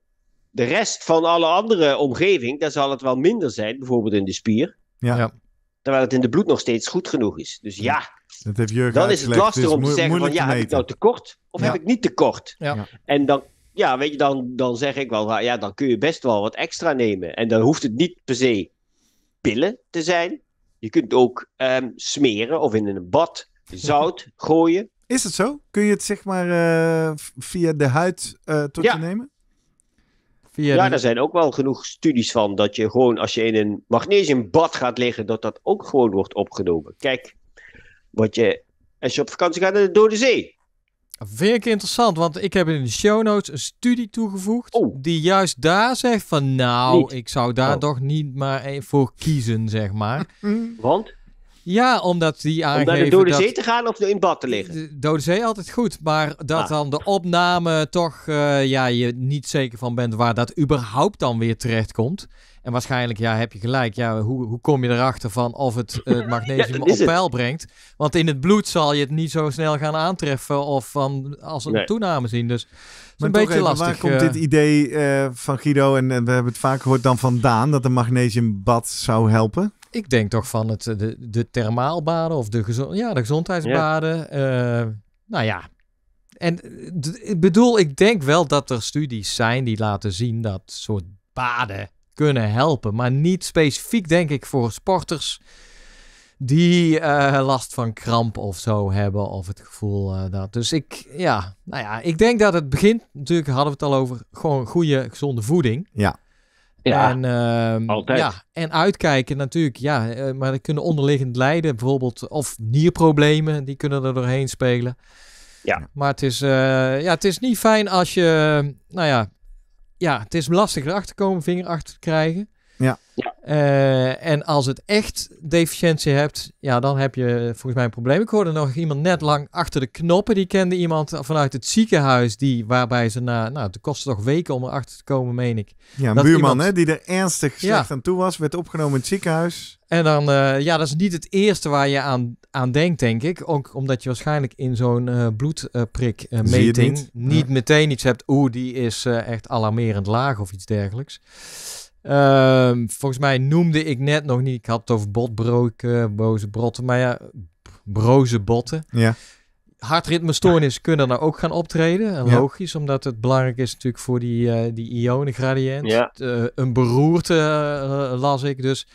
de rest van alle andere omgeving, daar zal het wel minder zijn, bijvoorbeeld in de spier. Ja. ja terwijl het in de bloed nog steeds goed genoeg is. Dus ja, dat dan is het lastig om te zeggen van, ja, heb ik nou tekort of heb ik niet tekort? En dan ja, weet je, dan, dan zeg ik wel, nou ja, dan kun je best wel wat extra nemen. En dan hoeft het niet per se pillen te zijn. Je kunt ook ehm, smeren of in een bad zout gooien. Is het zo? Kun je het zeg maar eh, via de huid uh, tot je nemen? ja, daar zijn ook wel genoeg studies van dat je gewoon als je in een magnesiumbad gaat liggen, dat dat ook gewoon wordt opgenomen. Kijk, wat je, als je op vakantie gaat naar de Dode Zee. Vind ik interessant, want ik heb in de show notes een studie toegevoegd oh. die juist daar zegt van nou, ik zou daar oh. toch niet maar voor kiezen, zeg maar. Mm. want? Ja, omdat die aangeven... Om naar de Dode Zee te gaan of in bad te liggen? De Dode Zee altijd goed, maar dat ah. dan de opname toch... Eh, ja, je niet zeker van bent waar dat überhaupt dan weer terecht komt. En waarschijnlijk, ja, heb je gelijk. Ja, hoe, hoe kom je erachter van of het eh, magnesium op peil brengt? Want in het bloed zal je het niet zo snel gaan aantreffen of van als een toename zien. Dus een beetje lastig. Waar komt eh. dit idee eh, van Guido, en, eh, we hebben het vaak gehoord dan van Daan, dat een magnesiumbad zou helpen? Ik denk toch van het, de, de thermaalbaden of de, ja, de gezondheidsbaden. nou ja, en ik bedoel, ik denk wel dat er studies zijn die laten zien dat soort baden kunnen helpen. Maar niet specifiek, denk ik, voor sporters die eh, last van kramp of zo hebben. Of het gevoel eh, dat. Dus ik, ja, nou ja, ik denk dat het begint. Natuurlijk hadden we het al over gewoon goede, gezonde voeding. Ja. Ja, en, ehm, altijd. Ja, en uitkijken natuurlijk, ja. Eh, maar er kunnen onderliggend lijden, bijvoorbeeld, of nierproblemen, die kunnen er doorheen spelen. Ja. Maar het is, ja, het is niet fijn als je, nou ja, ja, het is lastig erachter te komen, vinger achter te krijgen. Ja. Eh, en als het echt deficiëntie hebt, ja, dan heb je volgens mij een probleem. Ik hoorde nog iemand net lang achter de knoppen. Die kende iemand vanuit het ziekenhuis, die, waarbij ze na, nou, het kostte toch weken om erachter te komen, meen ik. Ja, een buurman hè, die er ernstig slecht aan toe was, werd opgenomen in het ziekenhuis. En dan, eh, ja, dat is niet het eerste waar je aan, aan denkt, denk ik. Ook omdat je waarschijnlijk in zo'n uh, eh, bloedprikmeting niet, niet meteen iets hebt. Oeh, die is echt alarmerend laag of iets dergelijks. Ehm, volgens mij noemde ik net nog niet, ik had het over botbroken, boze brotten, maar ja, broze botten. Ja. Hartritmestoornissen kunnen nou ook gaan optreden. En logisch, omdat het belangrijk is natuurlijk voor die, uh, die ionengradiënt. Eh, een beroerte eh, las ik dus.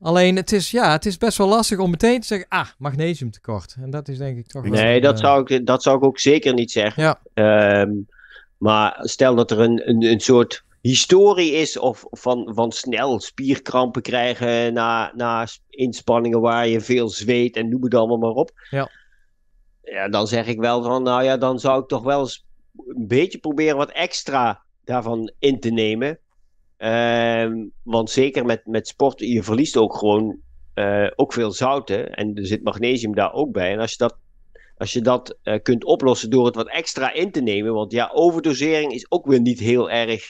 Alleen het is, ja, het is best wel lastig om meteen te zeggen, ah, magnesiumtekort. En dat is denk ik toch Nee, dat, zou ik, dat zou ik ook zeker niet zeggen. Ehm, maar stel dat er een, een, een soort historie is of van, van snel spierkrampen krijgen na, na inspanningen waar je veel zweet en noem het allemaal maar op. Ja. ja. Dan zeg ik wel van, nou ja, dan zou ik toch wel eens een beetje proberen wat extra daarvan in te nemen. Ehm, want zeker met, met sport, je verliest ook gewoon eh, ook veel zouten. En er zit magnesium daar ook bij. En als je dat, als je dat eh, kunt oplossen door het wat extra in te nemen. Want ja, overdosering is ook weer niet heel erg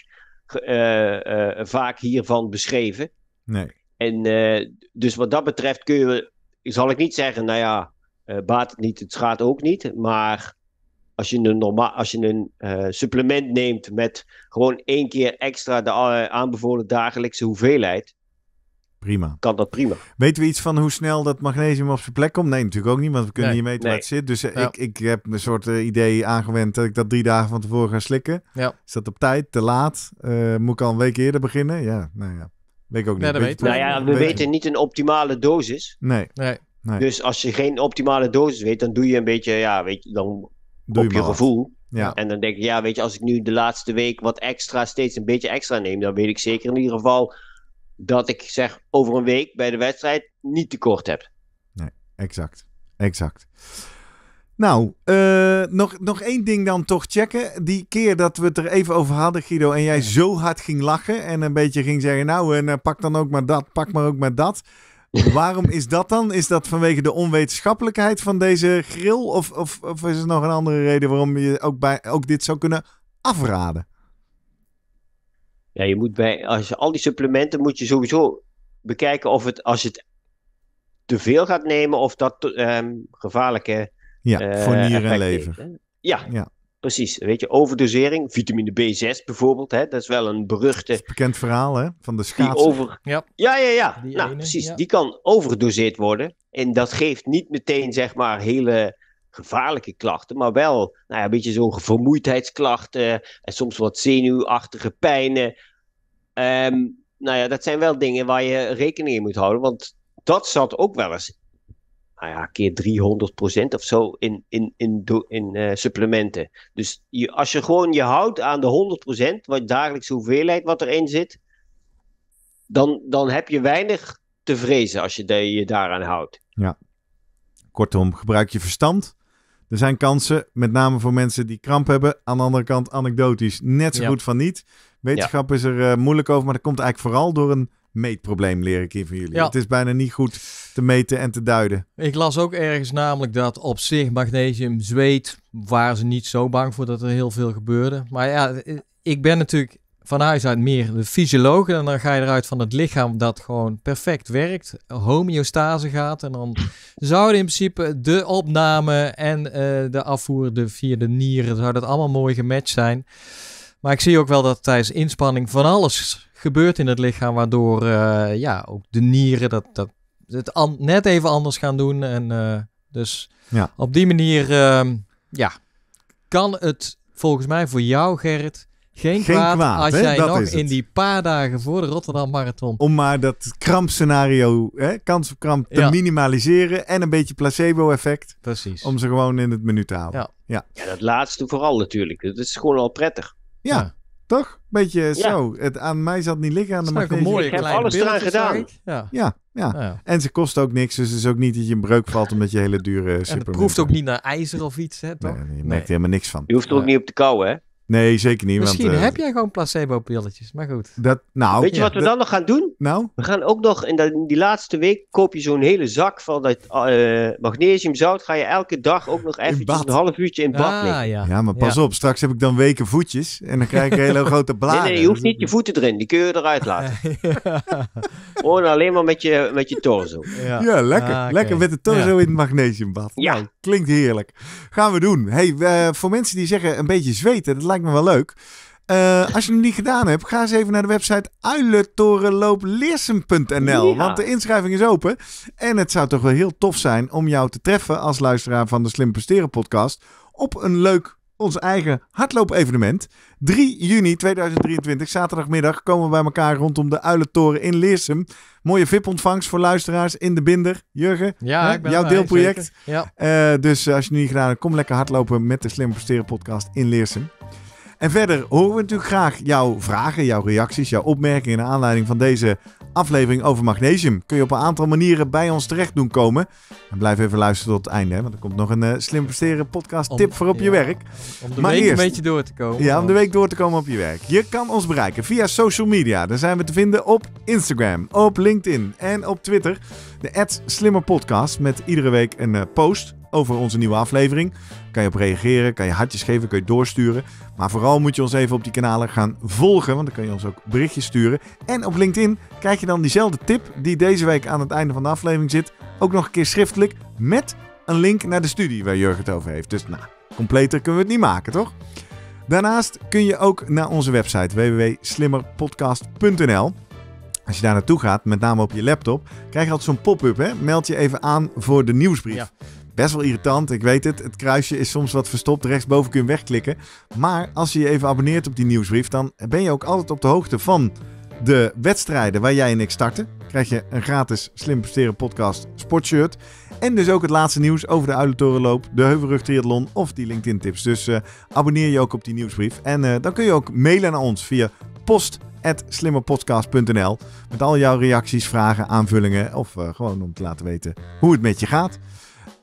eh, eh, vaak hiervan beschreven. Nee. En eh, dus wat dat betreft kun je, zal ik niet zeggen, nou ja, baat het niet, het schaadt ook niet. Maar als je een, normaal, als je een supplement neemt met gewoon één keer extra de aanbevolen dagelijkse hoeveelheid, Prima. Kan dat prima. Weten we iets van hoe snel dat magnesium op zijn plek komt? Nee, natuurlijk ook niet, want we kunnen nee, niet meten waar het zit. Dus eh, ik, ik heb een soort eh, idee aangewend dat ik dat drie dagen van tevoren ga slikken. Ja. Is dat op tijd? Te laat? Eh, moet ik al een week eerder beginnen? Ja, nou ja. Weet ik ook niet. nou ja, we weten niet een optimale dosis. Nee. nee. Dus als je geen optimale dosis weet, dan doe je een beetje, ja, weet je, dan doe op je, gevoel. Ja. En dan denk ik, ja, weet je, als ik nu de laatste week wat extra, steeds een beetje extra neem, dan weet ik zeker in ieder geval dat ik zeg over een week bij de wedstrijd niet tekort heb. Nee, exact. Exact. Nou, eh, nog, nog één ding dan toch checken. Die keer dat we het er even over hadden, Guido, en jij zo hard ging lachen en een beetje ging zeggen, nou, en, eh, pak dan ook maar dat, pak maar ook maar dat. Waarom is dat dan? Is dat vanwege de onwetenschappelijkheid van deze grill? Of, of, of is er nog een andere reden waarom je ook, bij, ook dit zou kunnen afraden? Ja, je moet bij als al die supplementen moet je sowieso bekijken of het als je het te veel gaat nemen of dat ehm, gevaarlijke ja, eh, voor nieren en lever. ja, ja, precies. Weet je, overdosering, vitamine B6 bijvoorbeeld, hè, dat is wel een beruchte. bekend verhaal, hè, van de schaats. Over... Ja, ja, ja. ja. nou, precies. Die kan overgedoseerd worden. En dat geeft niet meteen, zeg maar, hele gevaarlijke klachten, maar wel nou ja, een beetje zo'n vermoeidheidsklachten eh, en soms wat zenuwachtige pijnen. Ehm, nou ja, dat zijn wel dingen waar je rekening in moet houden, want dat zat ook wel eens, nou ja, keer 300% of zo in, in, in, in, eh, supplementen. Dus je, als je gewoon je houdt aan de 100%, wat dagelijkse hoeveelheid wat erin zit, dan, dan heb je weinig te vrezen als je je daaraan houdt. Ja. Kortom, gebruik je verstand er zijn kansen, met name voor mensen die kramp hebben. Aan de andere kant anekdotisch net zo goed van niet. Wetenschap is er eh, moeilijk over, maar dat komt eigenlijk vooral door een meetprobleem, leer ik hier van jullie. Het is bijna niet goed te meten en te duiden. Ik las ook ergens namelijk dat op zich magnesium zweet, waren ze niet zo bang voor dat er heel veel gebeurde. Maar ja, eh, ik ben natuurlijk van huis uit meer de fysiologen En dan ga je eruit van het lichaam dat gewoon perfect werkt. Homeostase gaat. En dan zouden in principe de opname en eh, de afvoer de, via de nieren... zou dat allemaal mooi gematcht zijn. Maar ik zie ook wel dat tijdens inspanning van alles gebeurt in het lichaam... waardoor eh, ja, ook de nieren dat, dat, het net even anders gaan doen. En eh, dus ja. op die manier ehm, ja, kan het volgens mij voor jou, Gerrit geen, kwaad, als jij nog in die paar dagen voor de Rotterdam Marathon... Om maar dat krampscenario, hè, kans op kramp, te minimaliseren. En een beetje placebo-effect. Precies. Om ze gewoon in het menu te houden. Ja, ja. dat laatste vooral natuurlijk. Dat is gewoon al prettig. ja. Toch? Beetje zo. Het, aan mij zat niet liggen. Aan de een mooie ik heb alles eraan gedaan. Ja. Ja, ja. En ze kost ook niks. Dus het is ook niet dat je een breuk valt omdat je hele dure En Het proeft ook niet naar ijzer of iets. Hè, toch? Nee, je merkt er helemaal niks van. Je hoeft er ook niet op te kouwen, hè? Nee, zeker niet. Misschien eh, heb jij gewoon placebo-pilletjes, maar goed. Dat, nou, Weet je wat we dan nog gaan doen? Nou? We gaan ook nog, in, die laatste week koop je zo'n hele zak van dat eh, magnesiumzout. Ga je elke dag ook nog even een half uurtje in bad ah, liggen. Ja. ja. maar pas op. Straks heb ik dan weken voetjes en dan krijg ik hele grote bladen. Nee, nee, je hoeft niet je voeten erin. Die kun je eruit laten. Gewoon alleen maar met je, met je torso. Ja, lekker. Ah, lekker met de torso in het magnesiumbad. Ja. Nou, klinkt heerlijk. Gaan we doen. Hey, voor mensen die zeggen een beetje zweten, dat lijkt me wel leuk. Eh, als je het niet gedaan hebt, ga eens even naar de website uiletorenloopleersum.nl, Want de inschrijving is open. En het zou toch wel heel tof zijn om jou te treffen als luisteraar van de Slim Presteren podcast. Op een leuk, ons eigen hardloopevenement. 3 juni 2023, zaterdagmiddag, komen we bij elkaar rondom de Uilentoren in Leersum. Mooie VIP-ontvangst voor luisteraars in de binder. Jurgen, jouw deelproject. Eh, dus als je het niet gedaan hebt, kom lekker hardlopen met de Slim Presteren podcast in Leersum. En verder horen we natuurlijk graag jouw vragen, jouw reacties, jouw opmerkingen in aanleiding van deze aflevering over magnesium. Kun je op een aantal manieren bij ons terecht doen komen. En blijf even luisteren tot het einde, hè, want er komt nog een uh, slim presteren podcast tip voor op je werk. Om de week een beetje door te komen. Ja, om de week door te komen op je werk. Je kan ons bereiken via social media. Daar zijn we te vinden op Instagram, op LinkedIn en op Twitter. De Slimmer Podcast met iedere week een eh, post over onze nieuwe aflevering kan je op reageren, kan je hartjes geven, kun je doorsturen. Maar vooral moet je ons even op die kanalen gaan volgen, want dan kun je ons ook berichtjes sturen. En op LinkedIn krijg je dan diezelfde tip die deze week aan het einde van de aflevering zit, ook nog een keer schriftelijk met een link naar de studie waar Jurgen het over heeft. Dus nou, completer kunnen we het niet maken, toch? Daarnaast kun je ook naar onze website www.slimmerpodcast.nl. Als je daar naartoe gaat, met name op je laptop, krijg je altijd zo'n pop-up. Meld je even aan voor de nieuwsbrief. Ja best wel irritant. Ik weet het, het kruisje is soms wat verstopt. Rechtsboven kun je wegklikken. Maar als je je even abonneert op die nieuwsbrief, dan ben je ook altijd op de hoogte van de wedstrijden waar jij en ik starten. Krijg je een gratis Slim Presteren podcast sportshirt. En dus ook het laatste nieuws over de Uilentorenloop, de Heuvelrug Triathlon of die LinkedIn tips. Dus eh, abonneer je ook op die nieuwsbrief. En eh, dan kun je ook mailen naar ons via post slimmerpodcast.nl. Met al jouw reacties, vragen, aanvullingen of eh, gewoon om te laten weten hoe het met je gaat.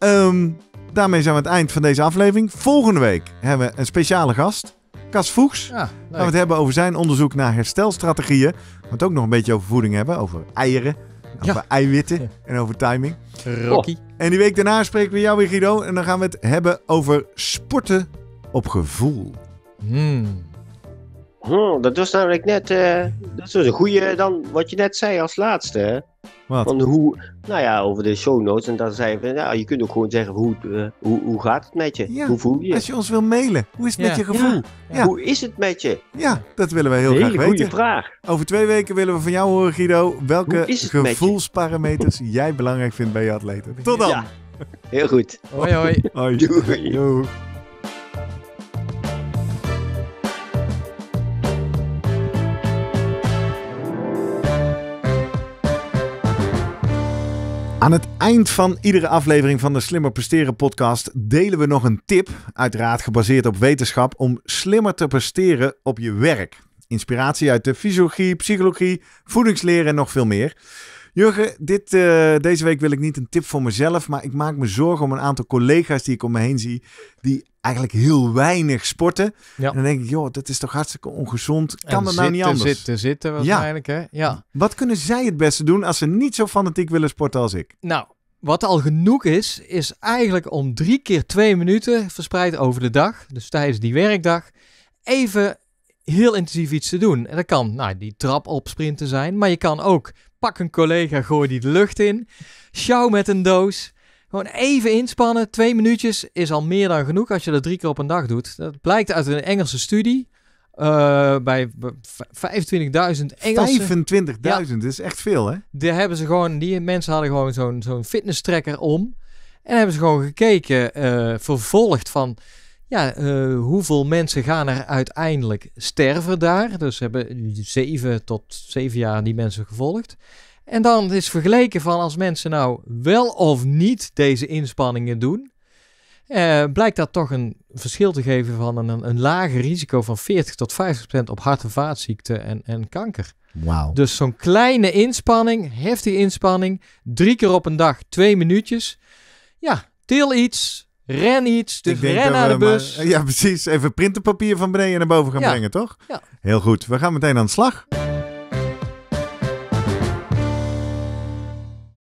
Ehm, daarmee zijn we aan het eind van deze aflevering. Volgende week hebben we een speciale gast. Cas Voeks. Ja, gaan we het hebben over zijn onderzoek naar herstelstrategieën. We het ook nog een beetje over voeding hebben. Over eieren, over eiwitten en over timing. Rocky. Oh. En die week daarna spreken we jou weer Guido. En dan gaan we het hebben over sporten op gevoel. Hmm. Hm, dat was namelijk net, eh, dat was een goede eh, dan wat je net zei als laatste. Wat? Van hoe, nou ja, over de show notes. En dan zei je, nou, je kunt ook gewoon zeggen, hoe, eh, hoe, hoe gaat het met je? hoe voel je Als je ons wil mailen, hoe is het met je gevoel? Hoe is het met je? Ja, dat willen wij heel graag weten. goede vraag. Over twee weken willen we van jou horen, Guido, welke gevoelsparameters jij belangrijk vindt bij je atleten. Tot dan! Heel goed. Hoi, hoi. hoi. Doei. Doei. Aan het eind van iedere aflevering van de Slimmer Presteren podcast delen we nog een tip, uiteraard gebaseerd op wetenschap, om slimmer te presteren op je werk. Inspiratie uit de fysiologie, psychologie, voedingsleer en nog veel meer. Jurgen, dit, eh, deze week wil ik niet een tip voor mezelf, maar ik maak me zorgen om een aantal collega's die ik om me heen zie, die eigenlijk heel weinig sporten. dan denk ik, joh, dat is toch hartstikke ongezond. Kan en dat nou niet anders? Zitten, zitten waarschijnlijk, hè? Ja. Wat kunnen zij het beste doen als ze niet zo fanatiek willen sporten als ik? Nou, wat al genoeg is, is eigenlijk om drie keer twee minuten verspreid over de dag, dus tijdens die werkdag, even heel intensief iets te doen. En dat kan nou, die trap opsprinten zijn, maar je kan ook pak een collega, gooi die de lucht in, sjouw met een doos, gewoon even inspannen. Twee minuutjes is al meer dan genoeg als je dat drie keer op een dag doet. Dat blijkt uit een Engelse studie. Eh, bij 25.000 Engelsen. 25.000, dat is echt veel, hè? Daar hebben ze gewoon, die mensen hadden gewoon zo'n zo'n fitness tracker om. En hebben ze gewoon gekeken, eh, vervolgd van... Ja, eh, hoeveel mensen gaan er uiteindelijk sterven daar? Dus hebben zeven tot zeven jaar die mensen gevolgd. En dan is vergeleken van als mensen nou wel of niet deze inspanningen doen, eh, blijkt dat toch een verschil te geven van een, een lager risico van 40 tot 50 procent op hart- en vaatziekten en, en kanker. Wow. Dus zo'n kleine inspanning, heftige inspanning, drie keer op een dag, twee minuutjes. Ja, til iets, ren iets, dus ren naar de bus. ja, precies. Even printerpapier van beneden naar boven gaan brengen, toch? Ja. Heel goed. We gaan meteen aan de slag.